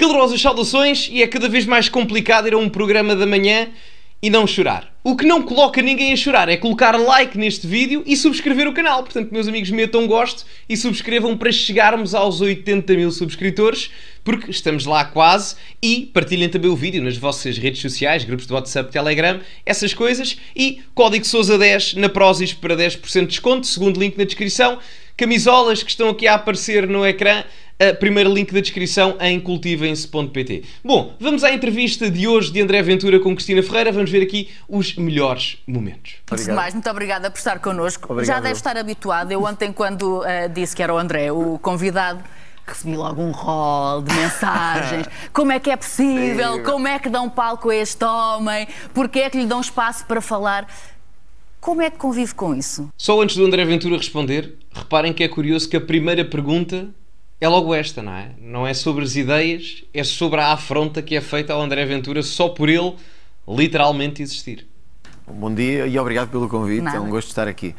Calorosas saudações e é cada vez mais complicado ir a um programa da manhã e não chorar. O que não coloca ninguém a chorar é colocar like neste vídeo e subscrever o canal. Portanto, meus amigos, metam gosto e subscrevam para chegarmos aos 80 mil subscritores, porque estamos lá quase. E partilhem também o vídeo nas vossas redes sociais, grupos de WhatsApp, Telegram, essas coisas. E código Sousa 10 na Prozis para 10% de desconto, segundo link na descrição. Camisolas que estão aqui a aparecer no ecrã Uh, primeiro link da descrição em cultivem-se.pt. Bom, vamos à entrevista de hoje de André Ventura com Cristina Ferreira. Vamos ver aqui os melhores momentos. Obrigado. Mais, muito obrigada por estar connosco. Obrigado. Já deve estar habituado. Eu ontem, quando uh, disse que era o André, o convidado recebi logo um rol de mensagens. Como é que é possível? Como é que dão palco a este homem? Porquê é que lhe dão espaço para falar? Como é que convive com isso? Só antes do André Ventura responder, reparem que é curioso que a primeira pergunta é logo esta, não é? Não é sobre as ideias, é sobre a afronta que é feita ao André Ventura só por ele literalmente existir. Bom dia e obrigado pelo convite, Nada. é um gosto estar aqui.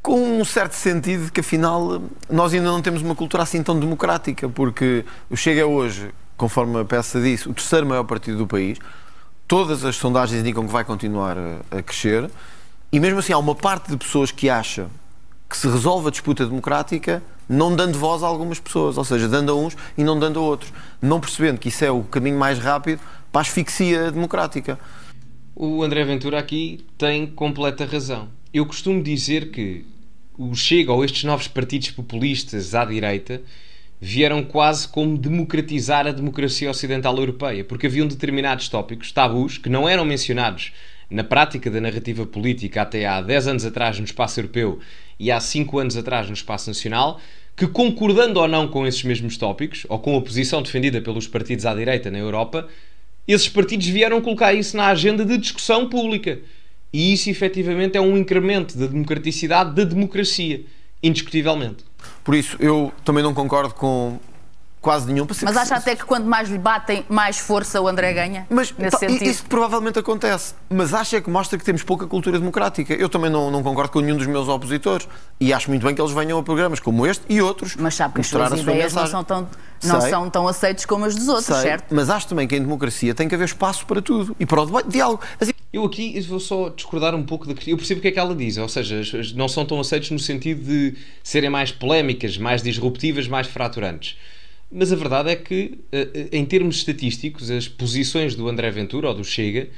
Com um certo sentido que afinal nós ainda não temos uma cultura assim tão democrática, porque o Chega hoje, conforme a peça disse, o terceiro maior partido do país, todas as sondagens indicam que vai continuar eh, a crescer, e mesmo assim há uma parte de pessoas que acha que se resolve a disputa democrática não dando voz a algumas pessoas, ou seja, dando a uns e não dando a outros, não percebendo que isso é o caminho mais rápido para a asfixia democrática. O André Ventura aqui tem completa razão. Eu costumo dizer que o Chega ou estes novos partidos populistas à direita vieram quase como democratizar a democracia ocidental europeia, porque haviam determinados tópicos, tabus, que não eram mencionados na prática da narrativa política até há 10 anos atrás no espaço europeu e há 5 anos atrás no Espaço Nacional, que concordando ou não com esses mesmos tópicos, ou com a posição defendida pelos partidos à direita na Europa, esses partidos vieram colocar isso na agenda de discussão pública. E isso efetivamente é um incremento da democraticidade da democracia, indiscutivelmente. Por isso, eu também não concordo com quase nenhum. Mas acha até que quanto mais lhe batem, mais força o André ganha? Mas nesse sentido. isso provavelmente acontece. Mas acha que mostra que temos pouca cultura democrática. Eu também não, não, concordo com nenhum dos meus opositores e acho muito bem que eles venham a programas como este e outros. Mas sabe que as suas ideias sua não, são tão, não são tão aceites como as dos outros, Sei. certo? Mas acho também que em democracia tem que haver espaço para tudo e para o diálogo. Assim... Eu aqui vou só discordar um pouco da Eu percebo o que é que ela diz, ou seja, não são tão aceites no sentido de serem mais polémicas, mais disruptivas, mais fraturantes. Mas a verdade é que, eh, eh, em termos estatísticos, as posições do André Ventura ou do Chega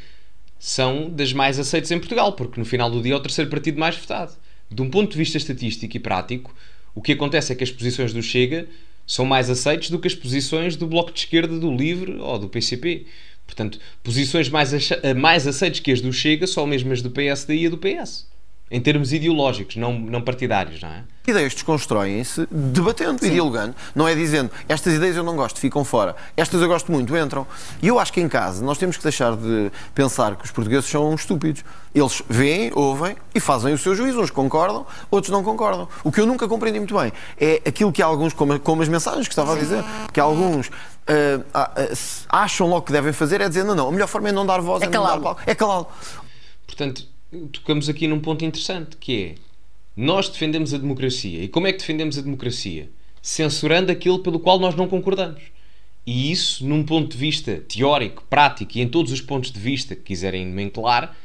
são das mais aceitas em Portugal, porque no final do dia é o terceiro partido mais votado. De um ponto de vista estatístico e prático, o que acontece é que as posições do Chega são mais aceites do que as posições do Bloco de Esquerda, do Livre ou do PCP. Portanto, posições mais, eh, mais aceites que as do Chega são mesmo as do PSD e a do PS em termos ideológicos, não, não partidários, não é? Ideias desconstroem-se debatendo Sim. e dialogando, não é dizendo estas ideias eu não gosto, ficam fora, estas eu gosto muito, entram. E eu acho que em casa nós temos que deixar de pensar que os portugueses são estúpidos. Eles veem, ouvem e fazem o seu juízo, uns concordam, outros não concordam. O que eu nunca compreendi muito bem é aquilo que alguns, como, como as mensagens que estava a dizer, que alguns Uh, uh, acham logo que devem fazer é dizer não, não, a melhor forma é não dar voz, é, é calá-lo. É calá-lo. Portanto, tocamos aqui num ponto interessante que é nós defendemos a democracia. E como é que defendemos a democracia? Censurando aquilo pelo qual nós não concordamos. E isso, num ponto de vista teórico, prático e em todos os pontos de vista que quiserem nomenclar,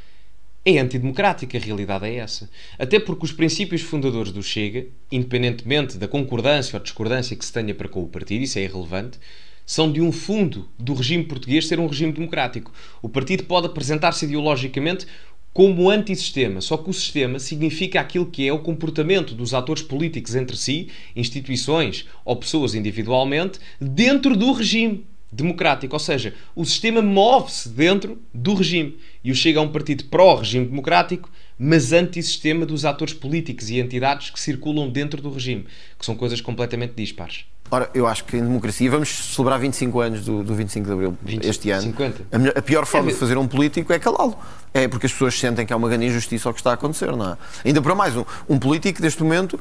é antidemocrático. A realidade é essa. Até porque os princípios fundadores do Chega, independentemente da concordância ou discordância que se tenha para com o partido, isso é irrelevante, são de um fundo do regime português ser um regime democrático. O partido pode apresentar-se ideologicamente como antissistema, só que o sistema significa aquilo que é o comportamento dos atores políticos entre si, instituições ou pessoas individualmente, dentro do regime democrático. Ou seja, o sistema move-se dentro do regime. E o chega a é um partido pró-regime democrático mas antissistema dos atores políticos e entidades que circulam dentro do regime, que são coisas completamente dispares. Ora, eu acho que em democracia vamos celebrar 25 anos do, do 25 de Abril 20, este ano. 50. A, melhor, a pior forma é, de fazer um político é calá-lo. É porque as pessoas sentem que há uma grande injustiça ao que está a acontecer, não é? Ainda para mais, um, um político deste momento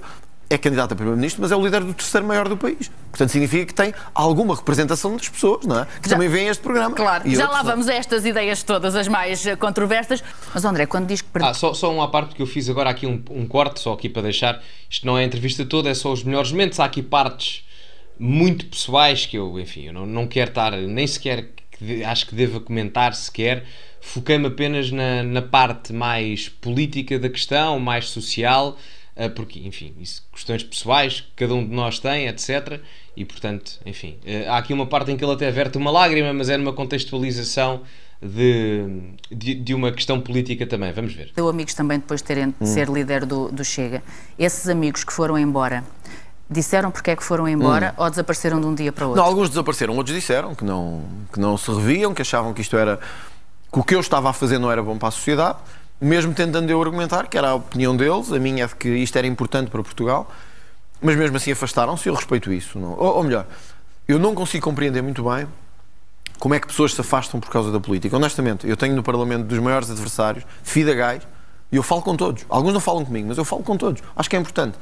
é candidato a primeiro-ministro, mas é o líder do terceiro maior do país. Portanto, significa que tem alguma representação das pessoas, não é? Que já, também vêem este programa. Claro, e já outros, lá vamos a estas ideias todas, as mais eh, controversas. Mas, André, quando diz que... Ah, só, só uma parte que eu fiz agora aqui, um, um corte, só aqui para deixar. Isto não é a entrevista toda, é só os melhores momentos. Há aqui partes muito pessoais que eu, enfim, eu não, não quero estar, nem sequer acho que deva comentar sequer. Foquei-me apenas na, na parte mais política da questão, mais social ah, porque, enfim, isso, questões pessoais que cada um de nós tem, etc. E portanto, enfim, ah, há aqui uma parte em que ele até verte uma lágrima, mas é numa contextualização de, de, de, uma questão política também. Vamos ver. Deu amigos também depois de terem de hum. ser líder do, do, Chega. Esses amigos que foram embora. Disseram porque é que foram embora hum. ou desapareceram de um dia para o outro? Não, alguns desapareceram, outros disseram que não, que não se reviam, que achavam que isto era. que o que eu estava a fazer não era bom para a sociedade mesmo tentando eu argumentar que era a opinião deles, a minha é de que isto era importante para Portugal, mas mesmo assim afastaram-se e eu respeito isso. Não, ou, ou, melhor, eu não consigo compreender muito bem como é que pessoas se afastam por causa da política. Honestamente, eu tenho no Parlamento dos maiores adversários, Fida e eu falo com todos. Alguns não falam comigo, mas eu falo com todos. Acho que é importante.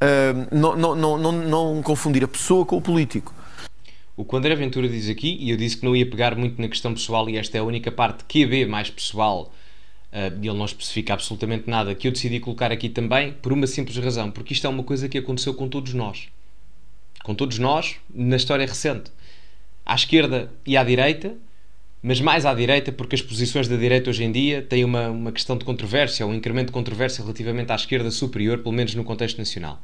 Uh, não, não, não, não confundir a pessoa com o político. O que o André Ventura diz aqui, e eu disse que não ia pegar muito na questão pessoal, e esta é a única parte que QB mais pessoal Uh, ele não especifica absolutamente nada, que eu decidi colocar aqui também por uma simples razão, porque isto é uma coisa que aconteceu com todos nós. Com todos nós, na história recente. À esquerda e à direita, mas mais à direita, porque as posições da direita hoje em dia têm uma, uma questão de controvérsia, um incremento de controvérsia relativamente à esquerda superior, pelo menos no contexto nacional.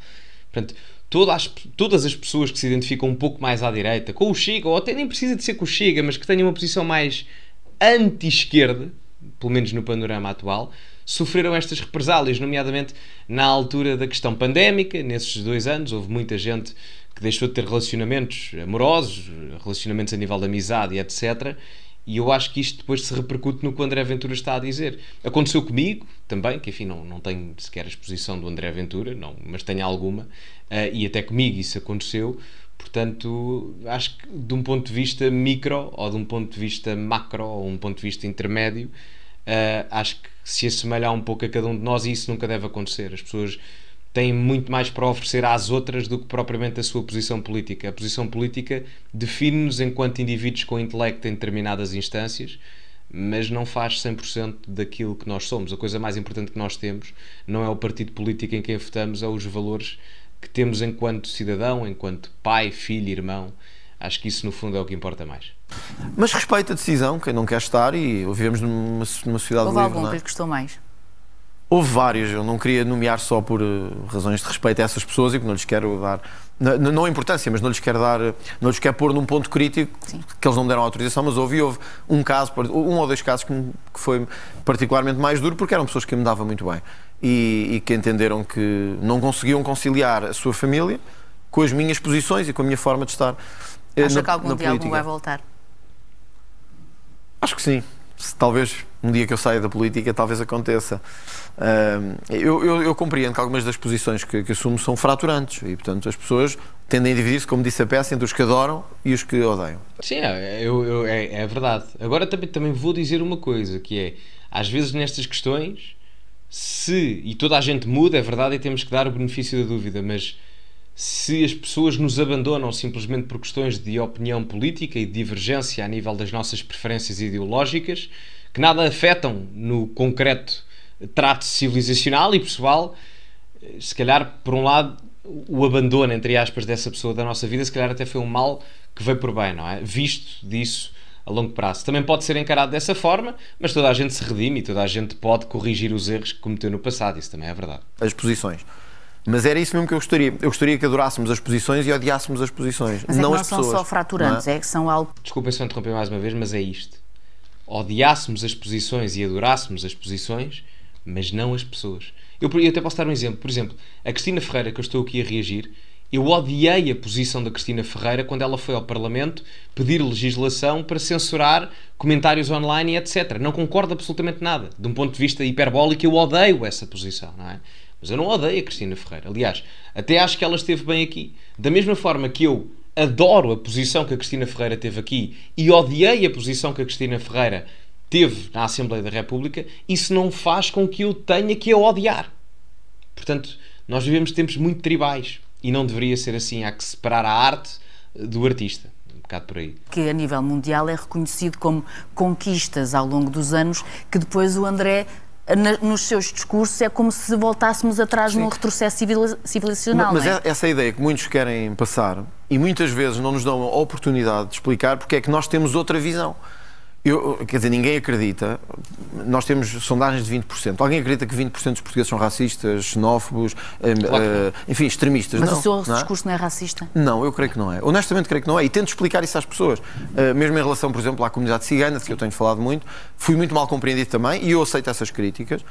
Portanto, todas as, todas as pessoas que se identificam um pouco mais à direita, com o Chiga, ou até nem precisa de ser com o Chiga, mas que tenham uma posição mais anti-esquerda, pelo menos no panorama atual, sofreram estas represálias, nomeadamente na altura da questão pandémica, nesses dois anos, houve muita gente que deixou de ter relacionamentos amorosos, relacionamentos a nível de amizade e etc. E eu acho que isto depois se repercute no que o André Ventura está a dizer. Aconteceu comigo também, que enfim, não, não tenho sequer a exposição do André Ventura, não, mas tenho alguma, uh, e até comigo isso aconteceu. Portanto, acho que de um ponto de vista micro, ou de um ponto de vista macro, ou um ponto de vista intermédio, uh, acho que se assemelhar um pouco a cada um de nós e isso nunca deve acontecer. As pessoas têm muito mais para oferecer às outras do que propriamente a sua posição política. A posição política define-nos enquanto indivíduos com intelecto em determinadas instâncias, mas não faz 100% daquilo que nós somos. A coisa mais importante que nós temos não é o partido político em quem votamos, é os valores que temos enquanto cidadão, enquanto pai, filho, irmão Acho que isso, no fundo, é o que importa mais. Mas respeita a decisão, quem não quer estar, e vivemos numa, numa sociedade Houve livre. Houve algum é? que lhe custou mais? Houve vários, eu não queria nomear só por eh, razões de respeito a essas pessoas e que não lhes quero dar, não, a importância, mas não lhes quero dar, eh, não lhes quero pôr num ponto crítico Sim. que eles não me deram autorização, mas houve, houve um caso, um ou dois casos que, foi particularmente mais duro porque eram pessoas que eu me dava muito bem e, e que entenderam que não conseguiam conciliar a sua família com as minhas posições e com a minha forma de estar. É, Acha na, que algum dia política. algum vai voltar? Acho que sim. Se, talvez um dia que eu saia da política, talvez aconteça. Uh, eu, eu, eu, compreendo que algumas das posições que, que assumo são fraturantes e, portanto, as pessoas tendem a dividir-se, como disse a peça, entre os que adoram e os que odeiam. Sim, é, eu, eu, é, é verdade. Agora também, também vou dizer uma coisa, que é, às vezes nestas questões, se, e toda a gente muda, é verdade, e temos que dar o benefício da dúvida, mas se as pessoas nos abandonam simplesmente por questões de opinião política e divergência a nível das nossas preferências ideológicas, que nada afetam no concreto trato civilizacional e pessoal, eh, se calhar, por um lado, o abandono, entre aspas, dessa pessoa da nossa vida, se calhar até foi um mal que veio por bem, não é? Visto disso a longo prazo. Também pode ser encarado dessa forma, mas toda a gente se redime e toda a gente pode corrigir os erros que cometeu no passado, isso também é verdade. As posições. Mas era isso mesmo que eu gostaria. Eu gostaria que adorássemos as posições e odiássemos as posições. Mas é não, é não as pessoas. não são só fraturantes, é? é? que são algo. Desculpa se eu interromper mais uma vez, mas é isto. Odiássemos as posições e adorássemos as posições, mas não as pessoas. Eu, eu até posso dar um exemplo. Por exemplo, a Cristina Ferreira, que eu estou aqui a reagir, eu odiei a posição da Cristina Ferreira quando ela foi ao Parlamento pedir legislação para censurar comentários online e etc. Não concordo absolutamente nada. De um ponto de vista hiperbólico, eu odeio essa posição, não é? Mas eu não odeio a Cristina Ferreira. Aliás, até acho que ela esteve bem aqui. Da mesma forma que eu adoro a posição que a Cristina Ferreira teve aqui e odiei a posição que a Cristina Ferreira teve na Assembleia da República, isso não faz com que eu tenha que a odiar. Portanto, nós vivemos tempos muito tribais e não deveria ser assim. Há que separar a arte do artista. Um bocado por aí. Que a nível mundial é reconhecido como conquistas ao longo dos anos, que depois o André na, nos seus discursos, é como se voltássemos atrás Sim. num retrocesso civil, civilizacional. Mas, mas é? essa é ideia que muitos querem passar e muitas vezes não nos dão a oportunidade de explicar porque é que nós temos outra visão. Eu, quer dizer, ninguém acredita. Nós temos sondagens de 20%. Alguém acredita que 20% dos portugueses são racistas, xenófobos, claro. uh, enfim, extremistas? Mas não, o seu não é? discurso é? não é racista? Não, eu creio que não é. Honestamente, creio que não é. E tento explicar isso às pessoas. Uh, mesmo em relação, por exemplo, à comunidade cigana, de que eu tenho falado muito, fui muito mal compreendido também e eu aceito essas críticas.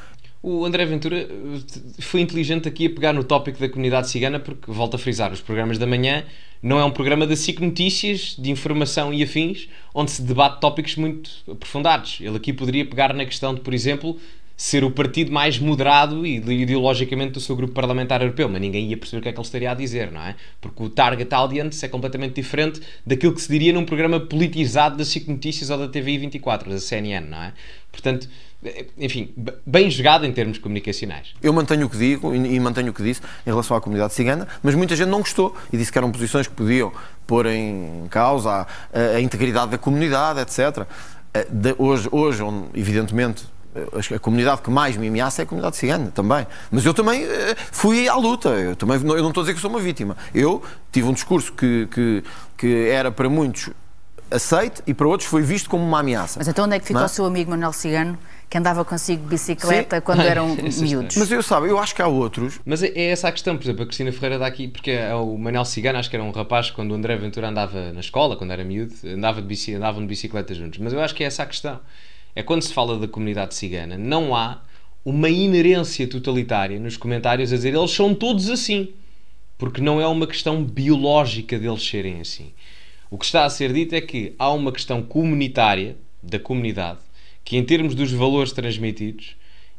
O André Ventura eh, foi inteligente aqui a pegar no tópico da comunidade cigana, porque, volto a frisar, os programas da manhã não é um programa de SIC Notícias, de informação e afins, onde se debate tópicos muito aprofundados. Ele aqui poderia pegar na questão de, por exemplo, ser o partido mais moderado e ideologicamente do seu grupo parlamentar europeu, mas ninguém ia perceber o que é que ele estaria a dizer, não é? Porque o target audience é completamente diferente daquilo que se diria num programa politizado da SIC Notícias ou da TVI 24, da CNN, não é? Portanto, eh, enfim, bem jogado em termos comunicacionais. Eu mantenho o que digo e mantenho o que disse em relação à comunidade cigana, mas muita gente não gostou e disse que eram posições que podiam pôr em causa a, a integridade da comunidade, etc. Eh, de, hoje, hoje, evidentemente, a comunidade que mais me ameaça é a comunidade cigana também. Mas eu também eh, fui à luta, eu também eu não estou a dizer que sou uma vítima. Eu tive um discurso que, que, que era para muitos aceite e para outros foi visto como uma ameaça. Mas então onde é que ficou o seu amigo Manuel Cigano, que andava consigo de bicicleta Sim. quando eram miúdos? Mas eu sabe, eu acho que há outros. Mas é, é, essa a questão, por exemplo, a Cristina Ferreira dá aqui, porque é o Manuel Cigano, acho que era um rapaz quando o André Ventura andava na escola, quando era miúdo, andava de andavam de bicicleta juntos. Mas eu acho que é essa a questão é quando se fala da comunidade cigana, não há uma inerência totalitária nos comentários a dizer eles são todos assim, porque não é uma questão biológica deles serem assim. O que está a ser dito é que há uma questão comunitária da comunidade que, em termos dos valores transmitidos,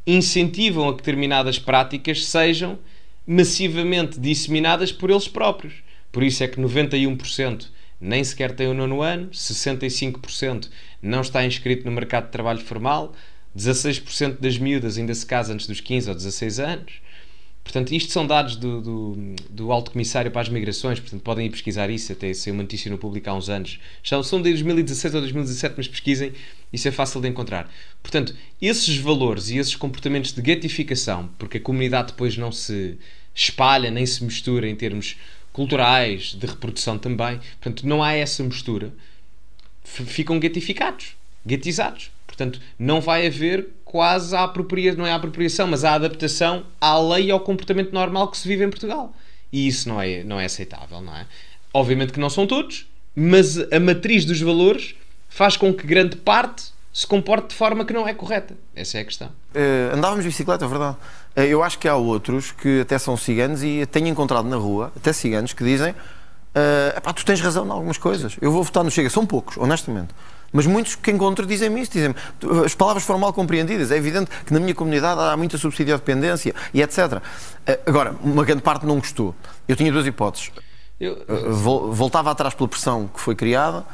incentivam a que determinadas práticas sejam massivamente disseminadas por eles próprios. Por isso é que 91% nem sequer tem o nono ano, 65% não está inscrito no mercado de trabalho formal, 16% das miúdas ainda se casam antes dos 15 ou 16 anos. Portanto, isto são dados do, do, do Alto Comissário para as Migrações, portanto podem ir pesquisar isso, até saiu uma notícia no público há uns anos. Já são de 2016 ou 2017, mas pesquisem, isso é fácil de encontrar. Portanto, esses valores e esses comportamentos de gatificação, porque a comunidade depois não se espalha nem se mistura em termos culturais, de reprodução também. Portanto, não há essa mistura. ficam gatificados, gatizados. Portanto, não vai haver quase a apropriação, não é a apropriação, mas a adaptação à lei e ao comportamento normal que se vive em Portugal. E isso não é, não é aceitável, não é? Obviamente que não são todos, mas a matriz dos valores faz com que grande parte se comporte de forma que não é correta. Essa é a questão. Uh, andávamos de bicicleta, é verdade. Eh, eu acho que há outros que até são ciganos e tenho encontrado na rua, até ciganos, que dizem Uh, tu tens razão em algumas coisas. Eu vou votar no Chega. São poucos, honestamente. Mas muitos que encontro dizem-me isso. Dizem eh, as palavras foram mal compreendidas. É evidente que na minha comunidade há muita subsidiodependência e etc. agora, uma grande parte não gostou. Eu tinha duas hipóteses. Eu... voltava atrás pela pressão que foi criada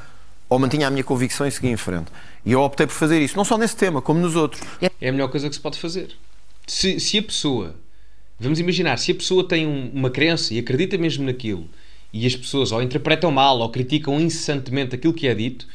ou mantinha a minha convicção e seguia em frente. E eu optei por fazer isso, não só nesse tema, como nos outros. É a melhor coisa que se pode fazer se, se a pessoa, vamos imaginar, se a pessoa tem um, uma crença e acredita mesmo naquilo e as pessoas ou interpretam mal ou criticam incessantemente aquilo que é dito,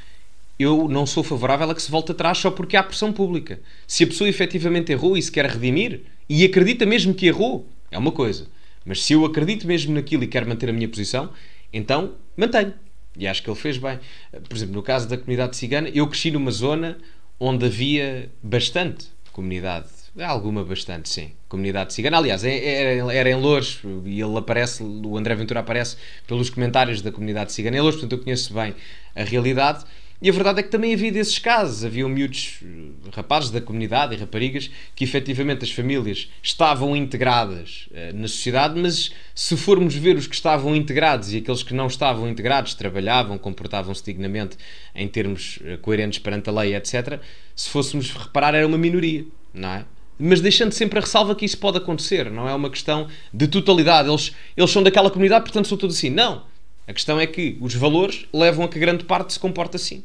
eu não sou favorável a que se volte atrás só porque há pressão pública. Se a pessoa efetivamente errou e se quer redimir e acredita mesmo que errou, é uma coisa. Mas se eu acredito mesmo naquilo e quero manter a minha posição, então mantenho. E acho que ele fez bem. Por exemplo, no caso da comunidade cigana, eu cresci numa zona onde havia bastante comunidade Alguma bastante, sim. Comunidade cigana. Aliás, era, é, é, era em Louros e ele aparece, o André Ventura aparece pelos comentários da comunidade cigana em Louros, portanto eu conheço bem a realidade. E a verdade é que também havia desses casos. Havia miúdos, eh, rapazes da comunidade e raparigas, que efetivamente as famílias estavam integradas eh, na sociedade, mas se formos ver os que estavam integrados e aqueles que não estavam integrados, trabalhavam, comportavam-se dignamente em termos eh, coerentes perante a lei, etc., se fôssemos reparar, era uma minoria, não é? mas deixando sempre a ressalva que isso pode acontecer, não é uma questão de totalidade. Eles, eles são daquela comunidade, portanto são todos assim. Não. A questão é que os valores levam a que grande parte se comporte assim.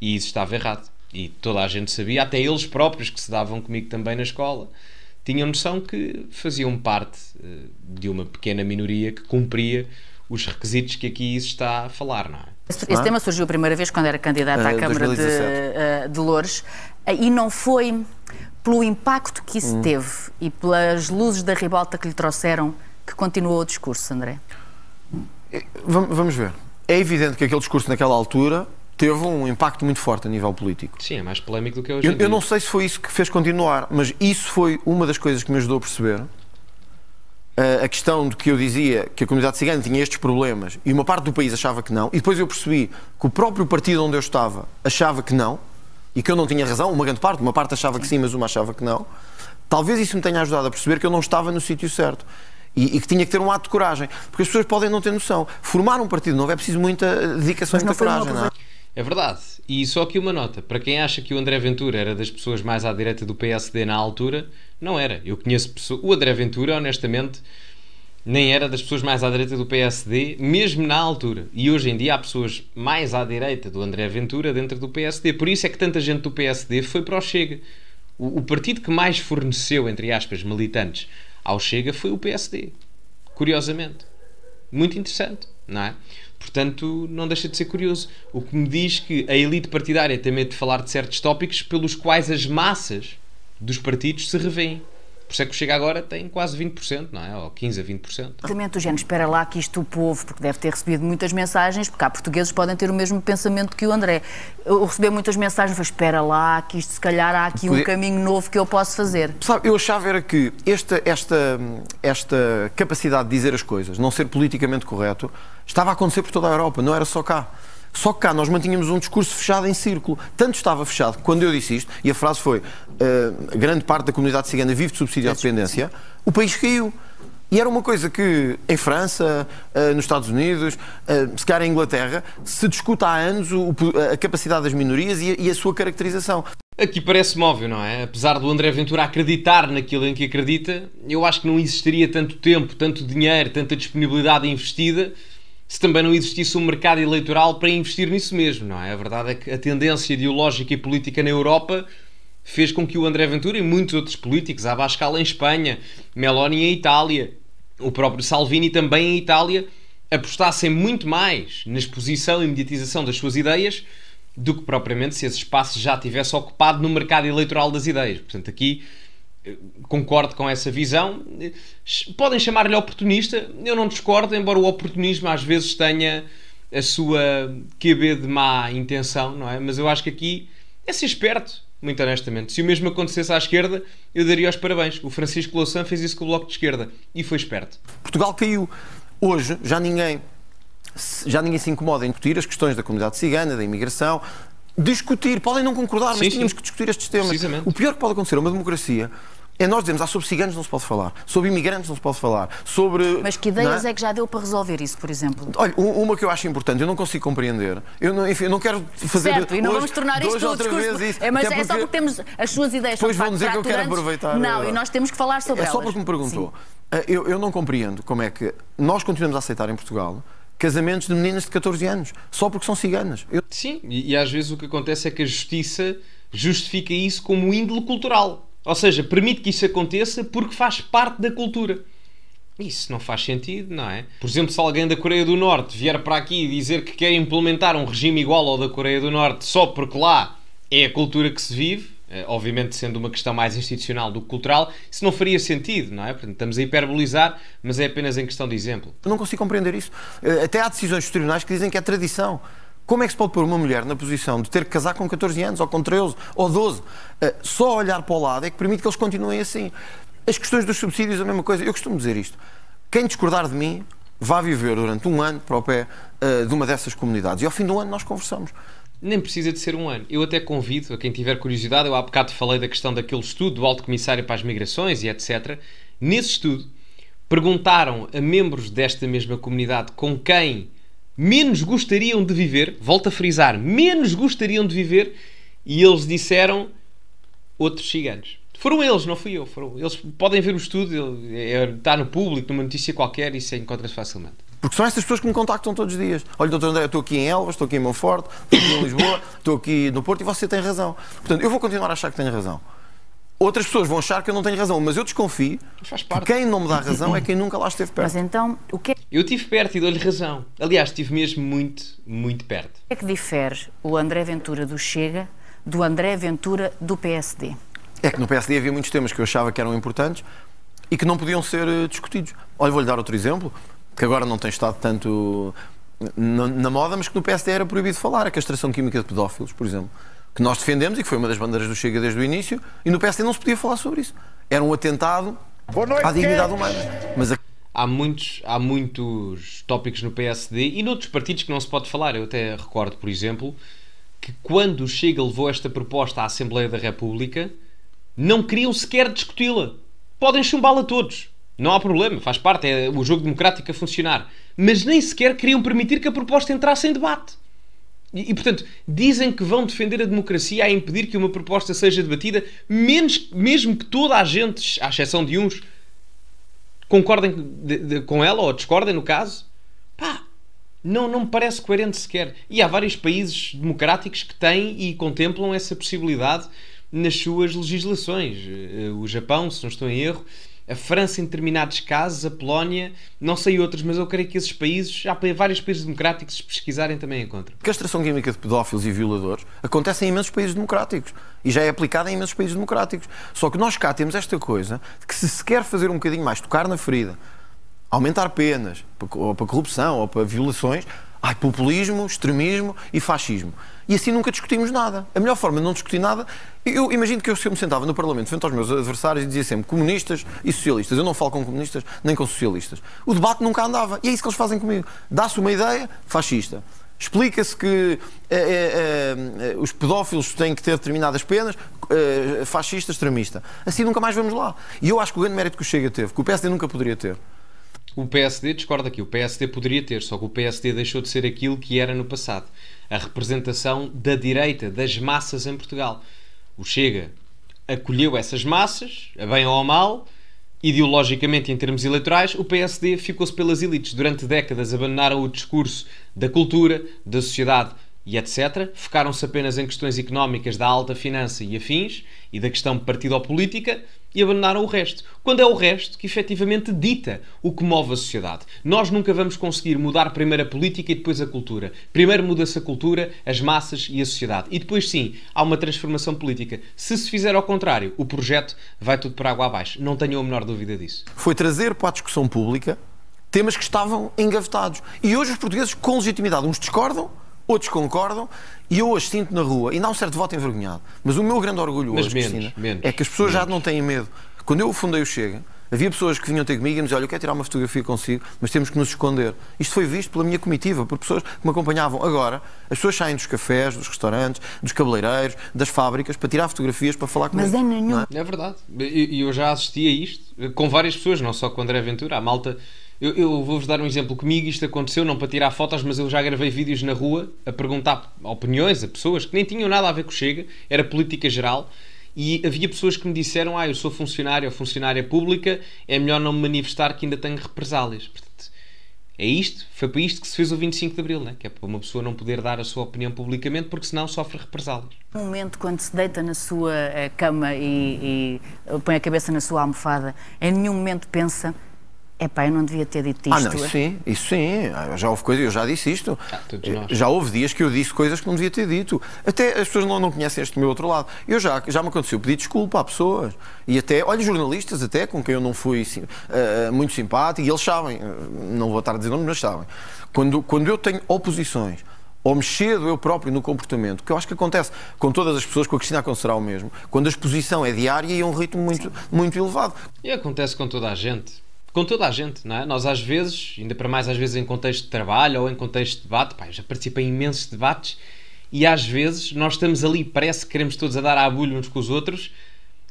E isso estava errado. E toda a gente sabia, até eles próprios que se davam comigo também na escola, tinham noção que faziam parte eh, de uma pequena minoria que cumpria os requisitos que aqui isso está a falar, não é? Esse, esse ah. tema surgiu a primeira vez quando era candidata uh, à eh, Câmara de, uh, de Loures uh, e não foi pelo impacto que isso hum. teve e pelas luzes da ribalta que lhe trouxeram, que continuou o discurso, André? Vamos ver. É evidente que aquele discurso naquela altura teve um impacto muito forte a nível político. Sim, é mais polémico do que é hoje eu, em dia. Eu não sei se foi isso que fez continuar, mas isso foi uma das coisas que me ajudou a perceber eh, a questão de que eu dizia que a comunidade cigana tinha estes problemas e uma parte do país achava que não, e depois eu percebi que o próprio partido onde eu estava achava que não, e que eu não tinha razão, uma grande parte, uma parte achava que sim, mas uma achava que não, talvez isso me tenha ajudado a perceber que eu não estava no sítio certo. E, e, que tinha que ter um ato de coragem, porque as pessoas podem não ter noção. Formar um partido novo é preciso muita eh, dedicação e muita coragem, não é? É verdade. E só aqui uma nota: para quem acha que o André Ventura era das pessoas mais à direita do PSD na altura, não era. Eu conheço pessoas. O André Ventura, honestamente, nem era das pessoas mais à direita do PSD, mesmo na altura. E hoje em dia há pessoas mais à direita do André Ventura dentro do PSD. Por isso é que tanta gente do PSD foi para o Chega. O, o partido que mais forneceu, entre aspas, militantes ao Chega foi o PSD. Curiosamente. Muito interessante, não é? Portanto, não deixa de ser curioso. O que me diz que a elite partidária tem medo de falar de certos tópicos pelos quais as massas dos partidos se revêem. Por isso é que chega agora tem quase 20%, não é? Ou 15% a 20%. Exatamente, o género, espera lá que isto o povo, porque deve ter recebido muitas mensagens, porque há portugueses podem ter o mesmo pensamento que o André. Eu recebi muitas mensagens, foi espera lá que isto se calhar há aqui um Poder... caminho novo que eu posso fazer. Sabe, eu achava era que esta, esta, esta capacidade de dizer as coisas, não ser politicamente correto, estava a acontecer por toda a Europa, não era só cá. Só que cá nós mantínhamos um discurso fechado em círculo. Tanto estava fechado que quando eu disse isto, e a frase foi: uh, grande parte da comunidade cigana vive de subsídio à dependência, o país caiu. E era uma coisa que em França, eh, nos Estados Unidos, eh, se calhar em Inglaterra, se discute há anos a capacidade das minorias e a sua caracterização. Aqui parece-me óbvio, não é? Apesar do André Ventura acreditar naquilo em que acredita, eu acho que não existiria tanto tempo, tanto dinheiro, tanta disponibilidade investida se também não existisse um mercado eleitoral para investir nisso mesmo, não é? A verdade é que a tendência ideológica e política na Europa fez com que o André Ventura e muitos outros políticos, Abascal em Espanha, Meloni em Itália, o próprio Salvini também em Itália, apostassem muito mais na exposição e mediatização das suas ideias do que propriamente se esse espaço já tivesse ocupado no mercado eleitoral das ideias. Portanto, aqui concordo com essa visão. Podem chamar-lhe oportunista, eu não discordo, embora o oportunismo às vezes tenha a sua QB de má intenção, não é? Mas eu acho que aqui é ser esperto, muito honestamente. Se o mesmo acontecesse à esquerda, eu daria os parabéns. O Francisco Louçã fez isso com o Bloco de Esquerda e foi esperto. Portugal caiu. Hoje já ninguém já ninguém se incomoda em discutir as questões da comunidade cigana, da imigração, discutir, podem não concordar, sim, mas tínhamos sim. que discutir estes temas. O pior que pode acontecer a uma democracia é nós dizemos, ah, sobre ciganos não se pode falar, sobre imigrantes não se pode falar, sobre... Mas que ideias é? é? que já deu para resolver isso, por exemplo? Olha, uma que eu acho importante, eu não consigo compreender, eu não, enfim, eu não quero fazer... Certo, hoje, e não vamos tornar isto outra discurso... Vez, isso, é, mas é, só porque temos as suas ideias Depois vão dizer que eu quero aproveitar... Não, e nós temos que falar sobre é elas. É só porque me perguntou. Ah, eu, eu não compreendo como é que nós continuamos a aceitar em Portugal casamentos de meninas de 14 anos, só porque são ciganas. Eu... Sim, e, e às vezes o que acontece é que a justiça justifica isso como índole cultural. Ou seja, permite que isso aconteça porque faz parte da cultura. Isso não faz sentido, não é? Por exemplo, se alguém da Coreia do Norte vier para aqui e dizer que quer implementar um regime igual ao da Coreia do Norte só porque lá é a cultura que se vive, eh, obviamente sendo uma questão mais institucional do que cultural, isso não faria sentido, não é? Portanto, estamos a hiperbolizar, mas é apenas em questão de exemplo. Eu não consigo compreender isso. Eh, até há decisões dos tribunais que dizem que é tradição. Como é que se pode pôr uma mulher na posição de ter que casar com 14 anos, ou com 13, ou 12? Eh, só olhar para o lado é que permite que eles continuem assim. As questões dos subsídios, a mesma coisa. Eu costumo dizer isto. Quem discordar de mim, vá viver durante um ano para o pé de uma dessas comunidades. E ao fim do ano nós conversamos nem precisa de ser um ano. Eu até convido a quem tiver curiosidade, eu há bocado falei da questão daquele estudo do Alto Comissário para as Migrações e etc. Nesse estudo, perguntaram a membros desta mesma comunidade com quem menos gostariam de viver, volto a frisar, menos gostariam de viver, e eles disseram outros ciganos. Foram eles, não fui eu. Foram. Eles podem ver o estudo, é, está no público, numa notícia qualquer, e se encontra-se facilmente. Porque são estas pessoas que me contactam todos os dias. Olha, doutor André, estou aqui em Elvas, estou aqui em Monforte, estou aqui em Lisboa, estou aqui no Porto e você tem razão. Portanto, eu vou continuar a achar que tenho razão. Outras pessoas vão achar que eu não tenho razão, mas eu desconfio que quem não me dá razão é quem nunca lá esteve perto. Mas então, o que é... Eu estive perto e dou-lhe razão. Aliás, estive mesmo muito, muito perto. O que é que difere o André Ventura do Chega do André Ventura do PSD? É que no PSD havia muitos temas que eu achava que eram importantes e que não podiam ser eh, discutidos. Olha, vou-lhe dar outro exemplo que agora não tem estado tanto na, na moda, mas que no PSD era proibido falar, a castração química de pedófilos, por exemplo, que nós defendemos e que foi uma das bandeiras do Chega desde o início, e no PSD não se podia falar sobre isso. Era um atentado noite, à dignidade humana. Mas a... Há muitos, há muitos tópicos no PSD e noutros partidos que não se pode falar. Eu até recordo, por exemplo, que quando o Chega levou esta proposta à Assembleia da República, não queriam sequer discuti-la. Podem chumbá-la todos. Não há problema, faz parte, é o jogo democrático a funcionar. Mas nem sequer queriam permitir que a proposta entrasse em debate. E, e, portanto, dizem que vão defender a democracia a impedir que uma proposta seja debatida, menos, mesmo que toda a gente, à exceção de uns, concordem de, de, com ela ou discordem, no caso. Pá, não, não me parece coerente sequer. E há vários países democráticos que têm e contemplam essa possibilidade nas suas legislações. Eh, o Japão, se não estou em erro a França em determinados casos, a Polónia, não sei outros, mas eu creio que esses países, há vários países democráticos, se pesquisarem também encontram. Castração química de pedófilos e violadores acontece em imensos países democráticos e já é aplicada em imensos países democráticos. Só que nós cá temos esta coisa de que se se quer fazer um bocadinho mais, tocar na ferida, aumentar penas ou para corrupção ou para violações, ai, populismo, extremismo e fascismo. E assim nunca discutimos nada. A melhor forma de não discutir nada. Eu imagino que eu, se eu me sentava no Parlamento frente aos meus adversários e dizia sempre comunistas e socialistas. Eu não falo com comunistas nem com socialistas. O debate nunca andava. E é isso que eles fazem comigo. Dá-se uma ideia fascista. Explica-se que é, é, é, os pedófilos têm que ter determinadas penas, eh, fascista, extremista. Assim nunca mais vamos lá. E eu acho que o grande mérito que o Chega teve, que o PSD nunca poderia ter, o PSD discorda aqui. O PSD poderia ter, só que o PSD deixou de ser aquilo que era no passado. A representação da direita, das massas em Portugal. O Chega acolheu essas massas, a bem ou a mal, ideologicamente em termos eleitorais, o PSD ficou-se pelas elites. Durante décadas abandonaram o discurso da cultura, da sociedade e etc., focaram-se apenas em questões económicas da alta finança e afins e da questão partido-política e abandonaram o resto. Quando é o resto que efetivamente dita o que move a sociedade. Nós nunca vamos conseguir mudar primeiro a política e depois a cultura. Primeiro muda-se a cultura, as massas e a sociedade. E depois sim, há uma transformação política. Se se fizer ao contrário, o projeto vai tudo para água abaixo. Não tenho a menor dúvida disso. Foi trazer para a discussão pública temas que estavam engavetados. E hoje os portugueses, com legitimidade, uns discordam, outros concordam e eu as sinto na rua, e não um certo voto envergonhado, mas o meu grande orgulho mas hoje, menos, Cristina, menos, é que as pessoas menos. já não têm medo. Quando eu fundei o Chega, havia pessoas que vinham ter comigo e me diziam, olha, eu quero tirar uma fotografia consigo, mas temos que nos esconder. Isto foi visto pela minha comitiva, por pessoas que me acompanhavam. Agora, as pessoas saem dos cafés, dos restaurantes, dos cabeleireiros, das fábricas, para tirar fotografias, para falar comigo. Mas é nenhum. é? é verdade. E eu já assisti a isto eh, com várias pessoas, não só com o André Ventura. A malta eu, eu vou-vos dar um exemplo comigo, isto aconteceu, não para tirar fotos, mas eu já gravei vídeos na rua a perguntar opiniões a pessoas que nem tinham nada a ver com o Chega, era política geral, e havia pessoas que me disseram: Ah, eu sou funcionário ou funcionária pública, é melhor não me manifestar que ainda tenho represálias. Portanto, é isto, foi para isto que se fez o 25 de Abril, né? que é para uma pessoa não poder dar a sua opinião publicamente porque senão sofre represálias. Um momento quando se deita na sua eh, cama e, e põe a cabeça na sua almofada, em nenhum momento pensa é pá, eu não devia ter dito isto. Ah, não, isso sim, isso sim. Ah, já houve coisas, eu já disse isto. Ah, eh, já houve dias que eu disse coisas que não devia ter dito. Até as pessoas não, não conhecem este meu outro lado. Eu já, já me aconteceu pedir desculpa a pessoas. E até, olha, jornalistas até, com quem eu não fui sim, uh, muito simpático, e eles sabem, eh, não vou estar a dizer nomes, mas sabem. Quando, quando eu tenho oposições ou mexedo eu próprio no comportamento, que eu acho que acontece com todas as pessoas, com a Cristina acontecerá o mesmo, quando a exposição é diária e é um ritmo muito, muito elevado. E acontece com toda a gente com toda a gente, não é? Nós às vezes, ainda para mais às vezes em contexto de trabalho ou em contexto de debate, pá, já participei em imensos debates e às vezes nós estamos ali, parece que queremos todos a dar à bulha uns com os outros,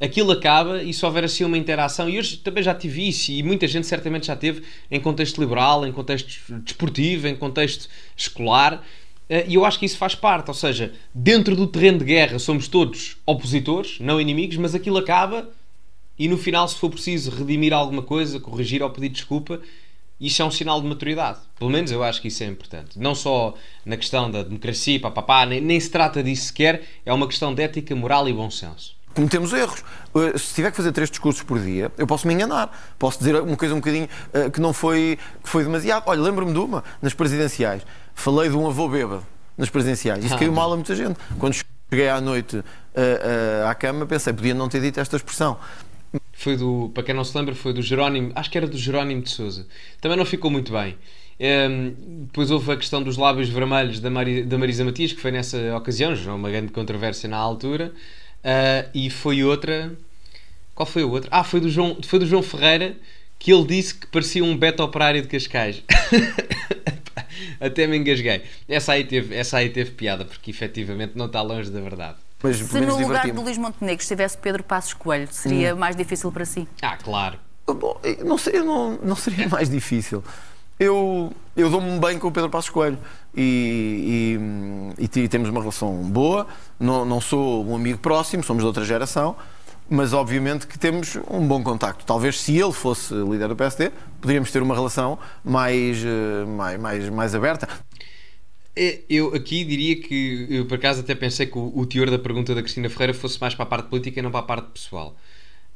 aquilo acaba e se houver assim uma interação, e hoje também já tive isso, e muita gente certamente já teve em contexto liberal, em contexto desportivo, em contexto escolar, eh, e eu acho que isso faz parte, ou seja, dentro do terreno de guerra somos todos opositores, não inimigos, mas aquilo acaba e no final, se for preciso redimir alguma coisa, corrigir ou pedir desculpa, isso é um sinal de maturidade. Pelo menos eu acho que isso é importante. Não só na questão da democracia, papapá, nem, nem se trata disso sequer, é uma questão de ética, moral e bom senso. Cometemos erros. Eh, se tiver que fazer três discursos por dia, eu posso me enganar. Posso dizer uma coisa um bocadinho eh, que não foi, que foi demasiado. Olha, lembro-me de uma, nas presidenciais. Falei de um avô bêbado nas presidenciais. Isso ah, caiu mal a muita gente. Quando cheguei à noite uh, uh, à cama, pensei, podia não ter dito esta expressão. Foi do, para quem não se lembra, foi do Jerónimo, acho que era do Jerónimo de Souza. Também não ficou muito bem. Um, ehm, depois houve a questão dos lábios vermelhos da, Mari, da Marisa Matias, que foi nessa ocasião, já uma grande controvérsia na altura. Uh, e foi outra. Qual foi a outra? Ah, foi do João, foi do João Ferreira que ele disse que parecia um beta operário de Cascais. Até me engasguei. Essa aí, teve, essa aí teve piada, porque efetivamente não está longe da verdade. Mas, Se no lugar de Luís Montenegro estivesse Pedro Passos Coelho, seria hum. mais difícil para si? Ah, claro. Eh, não, seria, não, não seria mais difícil. Eu, eu dou-me bem com o Pedro Passos Coelho e, e, e, temos uma relação boa. Não, não sou um amigo próximo, somos de outra geração, mas obviamente que temos um bom contacto. Talvez se ele fosse líder do PSD, poderíamos ter uma relação mais, eh, mais, mais, mais aberta. É, eu aqui diria que, eu por acaso até pensei que o, teor da pergunta da Cristina Ferreira fosse mais para a parte política e não para a parte pessoal.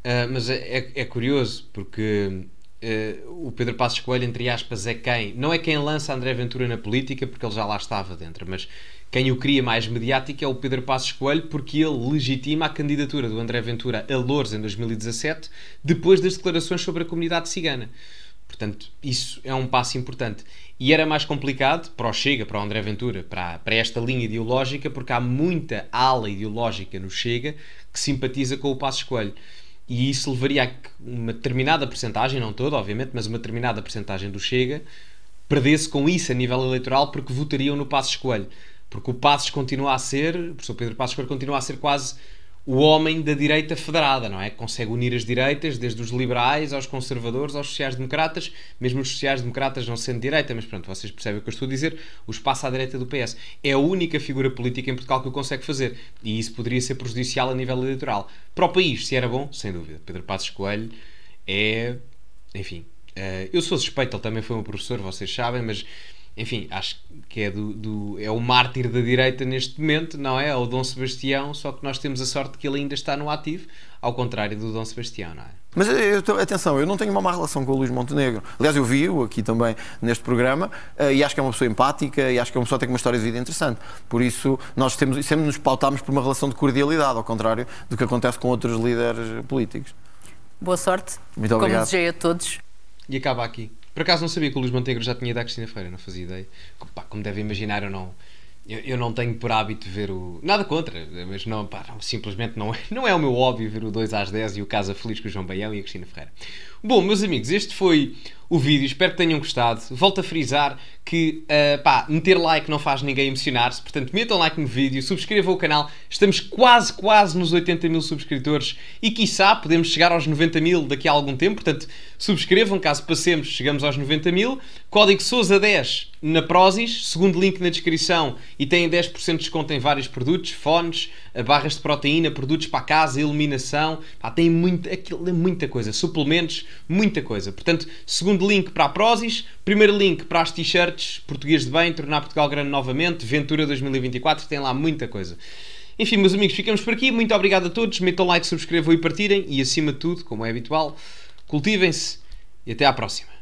Uh, mas é, é, é, curioso, porque uh, o Pedro Passos Coelho, entre aspas, é quem. Não é quem lança André Ventura na política, porque ele já lá estava dentro, mas quem o cria mais mediático é o Pedro Passos Coelho, porque ele legitima a candidatura do André Ventura a Lourdes em 2017, depois das declarações sobre a comunidade cigana. Portanto, isso é um passo importante. E era mais complicado para o Chega, para o André Ventura, para, para esta linha ideológica, porque há muita ala ideológica no Chega que simpatiza com o Passo Escolho. E isso levaria a que uma determinada percentagem, não toda, obviamente, mas uma determinada percentagem do Chega perdesse com isso a nível eleitoral porque votariam no Passo Escolho. Porque o Passos continua a ser, o professor Pedro Passos Coelho continua a ser quase o homem da direita federada, não é? Que consegue unir as direitas, desde os liberais aos conservadores, aos sociais-democratas, mesmo os sociais-democratas não sendo direita, mas pronto, vocês percebem o que eu estou a dizer, o espaço à direita do PS. É a única figura política em Portugal que o consegue fazer. E isso poderia ser prejudicial a nível eleitoral. Para o país, se era bom, sem dúvida. Pedro Passos Coelho é. Enfim. Eh, eu sou suspeito, ele também foi um professor, vocês sabem, mas enfim, acho que é, do, do, é o mártir da direita neste momento, não é? É o Dom Sebastião, só que nós temos a sorte que ele ainda está no ativo, ao contrário do Dom Sebastião, não é? Mas eu, atenção, eu não tenho uma má relação com o Luís Montenegro. Aliás, eu vi-o aqui também neste programa eh, e acho que é uma pessoa empática e acho que é uma pessoa que tem uma história de vida interessante. Por isso, nós temos, sempre nos pautámos por uma relação de cordialidade, ao contrário do que acontece com outros líderes políticos. Boa sorte. Muito obrigado. Como desejei a todos. E acaba aqui. Por acaso não sabia que o Luís Montenegro já tinha ido à Cristina Feira, não fazia ideia. Pá, como devem imaginar, eu não. Eu, eu, não tenho por hábito ver o. Nada contra, mas não, pá, não, simplesmente não é, não é o meu óbvio ver o 2 às 10 e o Casa Feliz com o João Baião e a Cristina Ferreira. Bom, meus amigos, este foi o vídeo. Espero que tenham gostado. Volto a frisar que, uh, pá, meter like não faz ninguém emocionar-se. Portanto, metam like no vídeo, subscrevam o canal. Estamos quase, quase nos 80 mil subscritores e, quiçá, podemos chegar aos 90 mil daqui a algum tempo. Portanto, subscrevam caso passemos, chegamos aos 90 mil. Código Sousa 10 na Prozis, segundo link na descrição e têm 10% de desconto em vários produtos, fones, ah, barras de proteína, produtos para casa, iluminação. Pá, tem muita, aquilo é muita coisa. Suplementos, muita coisa. Portanto, segundo Segundo link para a Prozis. Primeiro link para as t-shirts Português de Bem, Tornar Portugal Grande novamente, Ventura 2024, tem lá muita coisa. Enfim, meus amigos, ficamos por aqui. Muito obrigado a todos. Metam like, subscrevam e partirem. E acima de tudo, como é habitual, cultivem-se e até à próxima.